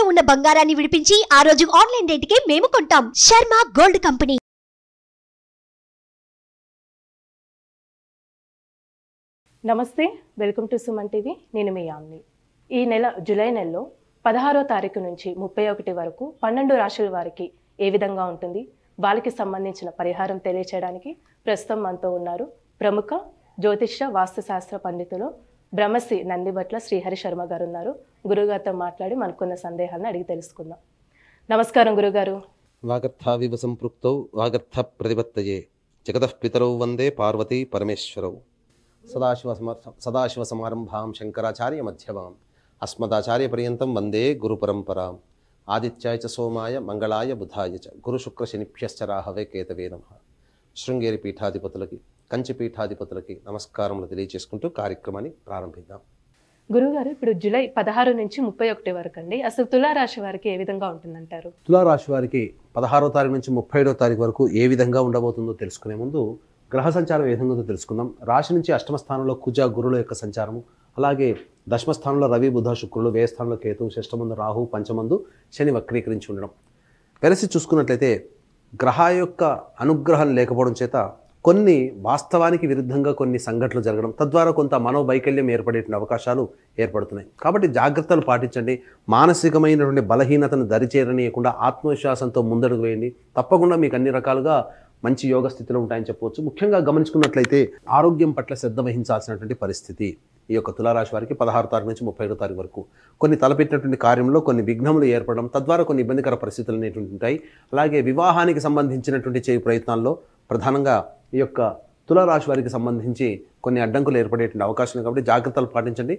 తాకట్టులో ఉన్న బంగారాన్ని విడిపించి ఆ రోజు ఆన్లైన్ రేటుకే మేము కొంటాం శర్మ గోల్డ్ కంపెనీ నమస్తే వెల్కమ్ టు సుమన్ టీవీ నేను మీ యామ్ని ఈ నెల జూలై నెలలో పదహారో తారీఖు నుంచి ముప్పై ఒకటి వరకు పన్నెండు రాశుల వారికి ఏ విధంగా ఉంటుంది వాళ్ళకి సంబంధించిన పరిహారం తెలియచేయడానికి ప్రస్తుతం మనతో ఉన్నారు ప్రముఖ జ్యోతిష వాస్తుశాస్త్ర పండితులు బ్రహ్మశ్రీ నందిబట్ల శ్రీహరి శర్మ గారు ఉన్నారు గురుగారితో మాట్లాడి మనకున్న సందేహాలను అడిగి తెలుసుకుందాం నమస్కారం గురుగారు వాగర్థావివ సంపృక్తౌ వాగర్థ ప్రతిపత్తయే జగతః పితరౌ వందే పార్వతి పరమేశ్వరౌ సదాశివ సదాశివ సమారంభాం శంకరాచార్య మధ్యమాం అస్మదాచార్య పర్యంతం వందే గురు పరంపరాం ఆదిత్యాయ చ సోమాయ మంగళాయ బుధాయ చ గురు శుక్ర శనిభ్యశ్చ రాహవే కేతవే నమ శృంగేరి పీఠాధిపతులకి కంచిపీఠాధిపతులకి నమస్కారములు తెలియజేసుకుంటూ కార్యక్రమాన్ని ప్రారంభిద్దాం గురుగారు ఇప్పుడు జూలై పదహారు నుంచి ముప్పై ఒకటి వరకు అండి అసలు తులారాశి వారికి ఏ విధంగా ఉంటుందంటారు తులారాశి వారికి పదహారో తారీఖు నుంచి ముప్పై ఏడో తారీఖు వరకు ఏ విధంగా ఉండబోతుందో తెలుసుకునే ముందు గ్రహ సంచారం ఏ విధంగా తెలుసుకుందాం రాశి నుంచి అష్టమ స్థానంలో కుజ గురుల యొక్క సంచారము అలాగే దశమ స్థానంలో రవి బుధ శుక్రులు వేయ స్థానంలో కేతు షష్టమందు రాహు పంచమందు శని వక్రీకరించి ఉండడం కలిసి చూసుకున్నట్లయితే గ్రహ యొక్క అనుగ్రహం లేకపోవడం చేత కొన్ని వాస్తవానికి విరుద్ధంగా కొన్ని సంఘటనలు జరగడం తద్వారా కొంత మనోవైకల్యం ఏర్పడే అవకాశాలు ఏర్పడుతున్నాయి కాబట్టి జాగ్రత్తలు పాటించండి మానసికమైనటువంటి బలహీనతను దరిచేరనీయకుండా ఆత్మవిశ్వాసంతో ముందడుగు వేయండి తప్పకుండా మీకు అన్ని రకాలుగా మంచి యోగ స్థితిలో ఉంటాయని చెప్పవచ్చు ముఖ్యంగా గమనించుకున్నట్లయితే ఆరోగ్యం పట్ల శ్రద్ధ వహించాల్సినటువంటి పరిస్థితి ఈ యొక్క తులారాశి వారికి పదహారు తారీఖు నుంచి ముప్పై ఐదో తారీఖు వరకు కొన్ని తలపెట్టినటువంటి కార్యంలో కొన్ని విఘ్నములు ఏర్పడడం తద్వారా కొన్ని ఇబ్బందికర పరిస్థితులు అనేటువంటి ఉంటాయి అలాగే వివాహానికి సంబంధించినటువంటి చేయు ప్రయత్నాల్లో ప్రధానంగా ఈ యొక్క తులారాశి వారికి సంబంధించి కొన్ని అడ్డంకులు ఏర్పడేటువంటి అవకాశం కాబట్టి జాగ్రత్తలు పాటించండి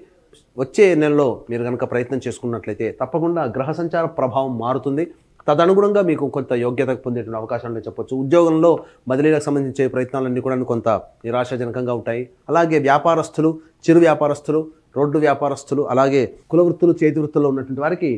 వచ్చే నెలలో మీరు కనుక ప్రయత్నం చేసుకున్నట్లయితే తప్పకుండా గ్రహ సంచార ప్రభావం మారుతుంది తదనుగుణంగా మీకు కొంత యోగ్యత పొందేటువంటి అవకాశాలను చెప్పొచ్చు ఉద్యోగంలో బదిలీలకు సంబంధించే ప్రయత్నాలన్నీ కూడా కొంత నిరాశాజనకంగా ఉంటాయి అలాగే వ్యాపారస్తులు చిరు వ్యాపారస్తులు రోడ్డు వ్యాపారస్తులు అలాగే కులవృత్తులు చేతి వృత్తుల్లో ఉన్నటువంటి వారికి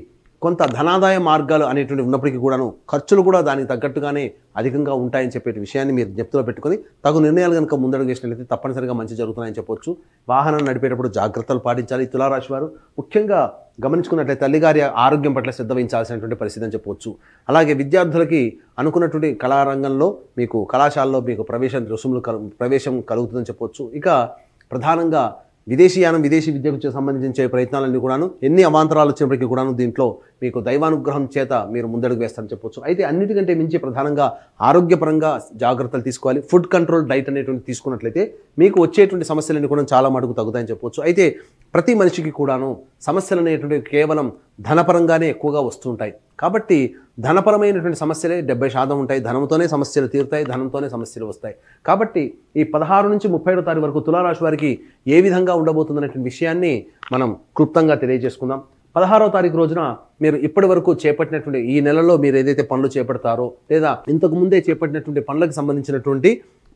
కొంత ధనాదాయ మార్గాలు అనేటువంటి ఉన్నప్పటికీ కూడాను ఖర్చులు కూడా దానికి తగ్గట్టుగానే అధికంగా ఉంటాయని చెప్పే విషయాన్ని మీరు జ్ఞప్తిలో పెట్టుకొని తగు నిర్ణయాలు కనుక ముందడుగు చేసినట్లయితే తప్పనిసరిగా మంచి జరుగుతున్నాయని చెప్పొచ్చు వాహనం నడిపేటప్పుడు జాగ్రత్తలు పాటించాలి తులారాశి వారు ముఖ్యంగా గమనించుకున్నట్లయితే తల్లిగారి ఆరోగ్యం పట్ల శ్రద్ధ వహించాల్సినటువంటి పరిస్థితి అని చెప్పవచ్చు అలాగే విద్యార్థులకి అనుకున్నటువంటి కళారంగంలో మీకు కళాశాలలో మీకు ప్రవేశం రుసుములు ప్రవేశం కలుగుతుందని చెప్పవచ్చు ఇక ప్రధానంగా విదేశీయానం విదేశీ విద్యకు సంబంధించే ప్రయత్నాలన్నీ కూడాను ఎన్ని అవాంతరాలు వచ్చినప్పటికీ కూడాను దీంట్లో మీకు దైవానుగ్రహం చేత మీరు ముందడుగు వేస్తారని చెప్పొచ్చు అయితే అన్నిటికంటే మించి ప్రధానంగా ఆరోగ్యపరంగా జాగ్రత్తలు తీసుకోవాలి ఫుడ్ కంట్రోల్ డైట్ అనేటువంటి తీసుకున్నట్లయితే మీకు వచ్చేటువంటి సమస్యలన్నీ కూడా చాలా మటుకు తగ్గుతాయని చెప్పొచ్చు అయితే ప్రతి మనిషికి కూడాను సమస్యలు అనేటువంటివి కేవలం ధనపరంగానే ఎక్కువగా వస్తుంటాయి కాబట్టి ధనపరమైనటువంటి సమస్యలే డెబ్బై శాతం ఉంటాయి ధనంతోనే సమస్యలు తీరుతాయి ధనంతోనే సమస్యలు వస్తాయి కాబట్టి ఈ పదహారు నుంచి ముప్పై ఏడో తారీఖు వరకు తులారాశి వారికి ఏ విధంగా ఉండబోతుందనేటువంటి విషయాన్ని మనం క్లుప్తంగా తెలియజేసుకుందాం పదహారో తారీఖు రోజున మీరు ఇప్పటి వరకు చేపట్టినటువంటి ఈ నెలలో మీరు ఏదైతే పనులు చేపడతారో లేదా ఇంతకు ముందే చేపట్టినటువంటి పనులకు సంబంధించినటువంటి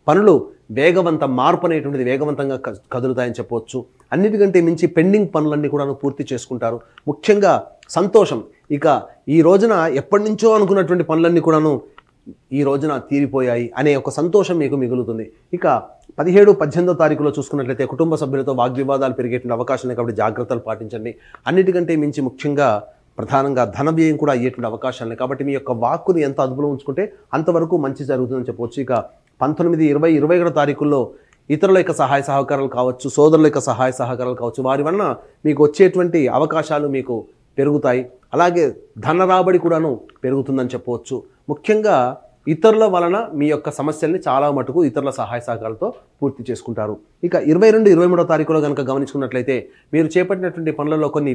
పనులు వేగవంత మార్పు అనేటువంటిది వేగవంతంగా కదులుతాయని చెప్పవచ్చు అన్నిటికంటే మించి పెండింగ్ పనులన్నీ కూడా పూర్తి చేసుకుంటారు ముఖ్యంగా సంతోషం ఇక ఈ రోజున ఎప్పటి నుంచో అనుకున్నటువంటి పనులన్నీ కూడాను ఈ రోజున తీరిపోయాయి అనే ఒక సంతోషం మీకు మిగులుతుంది ఇక పదిహేడు పద్దెనిమిదో తారీఖులో చూసుకున్నట్లయితే కుటుంబ సభ్యులతో వాగ్వివాదాలు పెరిగేటువంటి అవకాశం కాబట్టి జాగ్రత్తలు పాటించండి అన్నిటికంటే మించి ముఖ్యంగా ప్రధానంగా ధన వ్యయం కూడా అయ్యేటువంటి అవకాశాలు కాబట్టి మీ యొక్క వాక్కుని ఎంత అదుపులో ఉంచుకుంటే అంతవరకు మంచి జరుగుతుందని చెప్పవచ్చు ఇక పంతొమ్మిది ఇరవై ఇరవై ఒకటో తారీఖుల్లో ఇతరుల యొక్క సహాయ సహకారాలు కావచ్చు సోదరుల యొక్క సహాయ సహకారాలు కావచ్చు వారి వలన మీకు వచ్చేటువంటి అవకాశాలు మీకు పెరుగుతాయి అలాగే ధన రాబడి కూడాను పెరుగుతుందని చెప్పవచ్చు ముఖ్యంగా ఇతరుల వలన మీ యొక్క సమస్యల్ని చాలా మటుకు ఇతరుల సహాయ సహకారాలతో పూర్తి చేసుకుంటారు ఇక ఇరవై రెండు ఇరవై మూడో తారీఖులో కనుక గమనించుకున్నట్లయితే మీరు చేపట్టినటువంటి పనులలో కొన్ని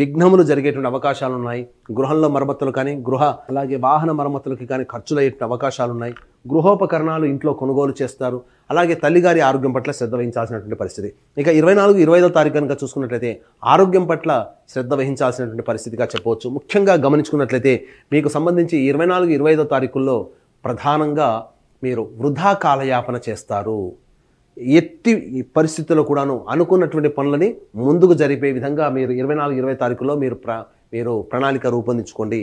విఘ్నములు జరిగేటువంటి అవకాశాలు ఉన్నాయి గృహంలో మరమ్మతులు కానీ గృహ అలాగే వాహన మరమ్మతులకి కానీ ఖర్చులు అయ్యేటువంటి అవకాశాలు ఉన్నాయి గృహోపకరణాలు ఇంట్లో కొనుగోలు చేస్తారు అలాగే తల్లిగారి ఆరోగ్యం పట్ల శ్రద్ధ వహించాల్సినటువంటి పరిస్థితి ఇక ఇరవై నాలుగు ఇరవై ఐదో తారీఖు కనుక చూసుకున్నట్లయితే ఆరోగ్యం పట్ల శ్రద్ధ వహించాల్సినటువంటి పరిస్థితిగా చెప్పవచ్చు ముఖ్యంగా గమనించుకున్నట్లయితే మీకు సంబంధించి ఇరవై నాలుగు ఇరవై ఐదో తారీఖుల్లో ప్రధానంగా మీరు వృధా కాలయాపన చేస్తారు ఎత్తి పరిస్థితుల్లో కూడాను అనుకున్నటువంటి పనులని ముందుకు జరిపే విధంగా మీరు ఇరవై నాలుగు ఇరవై తారీఖులో మీరు ప్ర మీరు ప్రణాళిక రూపొందించుకోండి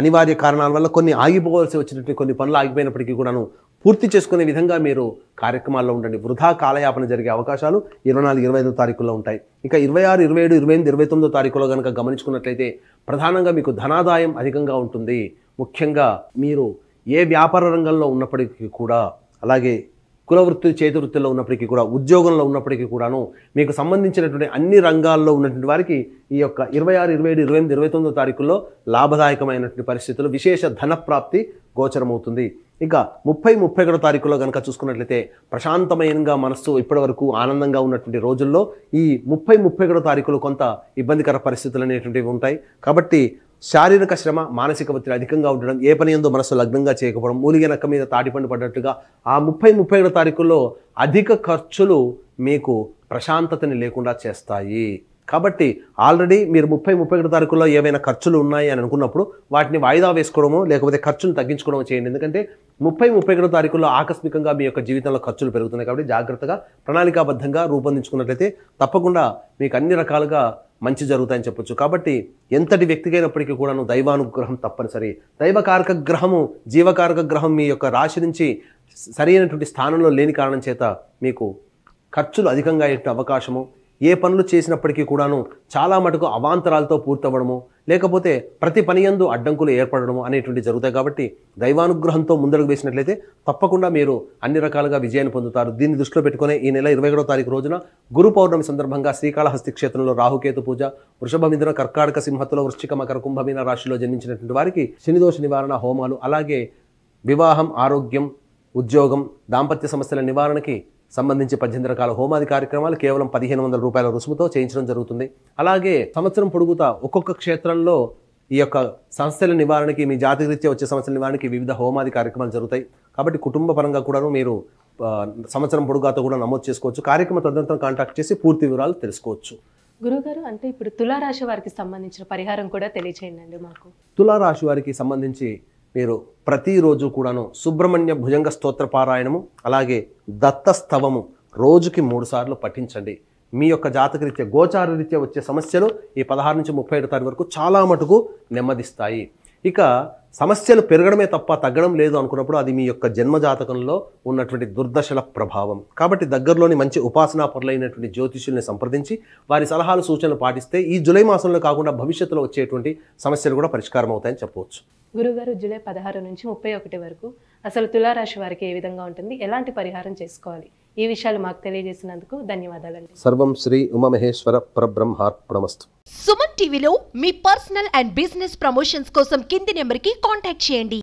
అనివార్య కారణాల వల్ల కొన్ని ఆగిపోవాల్సి వచ్చినటువంటి కొన్ని పనులు ఆగిపోయినప్పటికీ కూడాను పూర్తి చేసుకునే విధంగా మీరు కార్యక్రమాల్లో ఉండండి వృధా కాలయాపన జరిగే అవకాశాలు ఇరవై నాలుగు ఇరవై ఐదో తారీఖుల్లో ఉంటాయి ఇక ఇరవై ఆరు ఇరవై ఏడు ఇరవై ఎనిమిది ఇరవై తొమ్మిదో తారీఖులో కనుక గమనించుకున్నట్లయితే ప్రధానంగా మీకు ధనాదాయం అధికంగా ఉంటుంది ముఖ్యంగా మీరు ఏ వ్యాపార రంగంలో ఉన్నప్పటికీ కూడా అలాగే కులవృత్తి చేతి వృత్తిలో ఉన్నప్పటికీ కూడా ఉద్యోగంలో ఉన్నప్పటికీ కూడాను మీకు సంబంధించినటువంటి అన్ని రంగాల్లో ఉన్నటువంటి వారికి ఈ యొక్క ఇరవై ఆరు ఇరవై ఏడు ఇరవై ఎనిమిది ఇరవై తొమ్మిదో తారీఖుల్లో లాభదాయకమైనటువంటి పరిస్థితులు విశేష ధనప్రాప్తి గోచరమవుతుంది ఇక ముప్పై ముప్పై ఒకటో తారీఖులో కనుక చూసుకున్నట్లయితే ప్రశాంతమైనగా మనస్సు ఇప్పటివరకు ఆనందంగా ఉన్నటువంటి రోజుల్లో ఈ ముప్పై ముప్పై ఒకటో తారీఖులు కొంత ఇబ్బందికర పరిస్థితులు అనేటువంటివి ఉంటాయి కాబట్టి శారీరక శ్రమ మానసిక ఒత్తిడి అధికంగా ఉండడం ఏ పని ఎందు మనసు లగ్నంగా చేయకపోవడం మూలిగే నక్క మీద తాటిపండు పడ్డట్టుగా ఆ ముప్పై ముప్పై ఏడు తారీఖుల్లో అధిక ఖర్చులు మీకు ప్రశాంతతని లేకుండా చేస్తాయి కాబట్టి ఆల్రెడీ మీరు ముప్పై ముప్పై ఒకటి తారీఖుల్లో ఏమైనా ఖర్చులు ఉన్నాయి అని అనుకున్నప్పుడు వాటిని వాయిదా వేసుకోవడమో లేకపోతే ఖర్చులు తగ్గించుకోవడమో చేయండి ఎందుకంటే ముప్పై ముప్పై ఒకటి తారీఖుల్లో ఆకస్మికంగా మీ యొక్క జీవితంలో ఖర్చులు పెరుగుతున్నాయి కాబట్టి జాగ్రత్తగా ప్రణాళికాబద్ధంగా రూపొందించుకున్నట్లయితే తప్పకుండా మీకు అన్ని రకాలుగా మంచి జరుగుతాయని చెప్పొచ్చు కాబట్టి ఎంతటి వ్యక్తికైనప్పటికీ కూడాను దైవానుగ్రహం తప్పనిసరి దైవకారక గ్రహము జీవకారక గ్రహం మీ యొక్క రాశి నుంచి సరైనటువంటి స్థానంలో లేని కారణం చేత మీకు ఖర్చులు అధికంగా అయ్యే అవకాశము ఏ పనులు చేసినప్పటికీ కూడాను చాలా మటుకు అవాంతరాలతో పూర్తవ్వడము లేకపోతే ప్రతి పని ఎందు అడ్డంకులు ఏర్పడడము అనేటువంటి జరుగుతాయి కాబట్టి దైవానుగ్రహంతో ముందరకు వేసినట్లయితే తప్పకుండా మీరు అన్ని రకాలుగా విజయాన్ని పొందుతారు దీన్ని దృష్టిలో పెట్టుకునే ఈ నెల ఇరవై ఒకటో తారీఖు రోజున గురు పౌర్ణమి సందర్భంగా శ్రీకాళహస్తి క్షేత్రంలో రాహుకేతు పూజ వృషభమింద్ర కర్కాటక సింహతులో వృశ్చిక మకర కుంభమీన రాశిలో జన్మించినటువంటి వారికి శనిదోష నివారణ హోమాలు అలాగే వివాహం ఆరోగ్యం ఉద్యోగం దాంపత్య సమస్యల నివారణకి సంబంధించి పద్దెనిమిది రకాల హోమాది కార్యక్రమాలు కేవలం పదిహేను వందల రూపాయల రుసుముతో చేయించడం జరుగుతుంది అలాగే సంవత్సరం పొడుగుతా ఒక్కొక్క క్షేత్రంలో ఈ యొక్క సంస్థల నివారణకి మీ జాతి రీత్యా వచ్చే సమస్యల నివారణకి వివిధ హోమాది కార్యక్రమాలు జరుగుతాయి కాబట్టి కుటుంబ పరంగా కూడాను మీరు సంవత్సరం పొడుగాతో కూడా నమోదు చేసుకోవచ్చు కార్యక్రమ తదనంతరం కాంటాక్ట్ చేసి పూర్తి వివరాలు తెలుసుకోవచ్చు గురుగారు అంటే ఇప్పుడు తులారాశి వారికి సంబంధించిన పరిహారం కూడా తెలియచేయండి మాకు తులారాశి వారికి సంబంధించి మీరు ప్రతిరోజు కూడాను సుబ్రహ్మణ్య భుజంగ స్తోత్ర పారాయణము అలాగే దత్తస్తవము రోజుకి మూడుసార్లు పఠించండి మీ యొక్క గోచార రీత్యా వచ్చే సమస్యలు ఈ పదహారు నుంచి ముప్పై ఏడు తారీఖు వరకు చాలా మటుకు నెమ్మదిస్తాయి ఇక సమస్యలు పెరగడమే తప్ప తగ్గడం లేదు అనుకున్నప్పుడు అది మీ యొక్క జన్మజాతకంలో ఉన్నటువంటి దుర్దశల ప్రభావం కాబట్టి దగ్గరలోని మంచి ఉపాసనా పరులైనటువంటి జ్యోతిషుల్ని సంప్రదించి వారి సలహాలు సూచనలు పాటిస్తే ఈ జులై మాసంలో కాకుండా భవిష్యత్తులో వచ్చేటువంటి సమస్యలు కూడా పరిష్కారం అవుతాయని చెప్పవచ్చు గురుగారు జులై పదహారు నుంచి ముప్పై ఒకటి వరకు అసలు తులారాశి వారికి ఏ విధంగా ఉంటుంది ఎలాంటి పరిహారం చేసుకోవాలి ఈ విషయాలు మాకు తెలియజేసినందుకు ధన్యవాదాలండి సర్వం శ్రీ ఉమామహేశ్వర పరబ్రహ్మార్పణమస్తు సుమన్ టీవీలో మీ పర్సనల్ అండ్ బిజినెస్ ప్రమోషన్స్ కోసం కింది నెంబర్ కి కాంటాక్ట్ చేయండి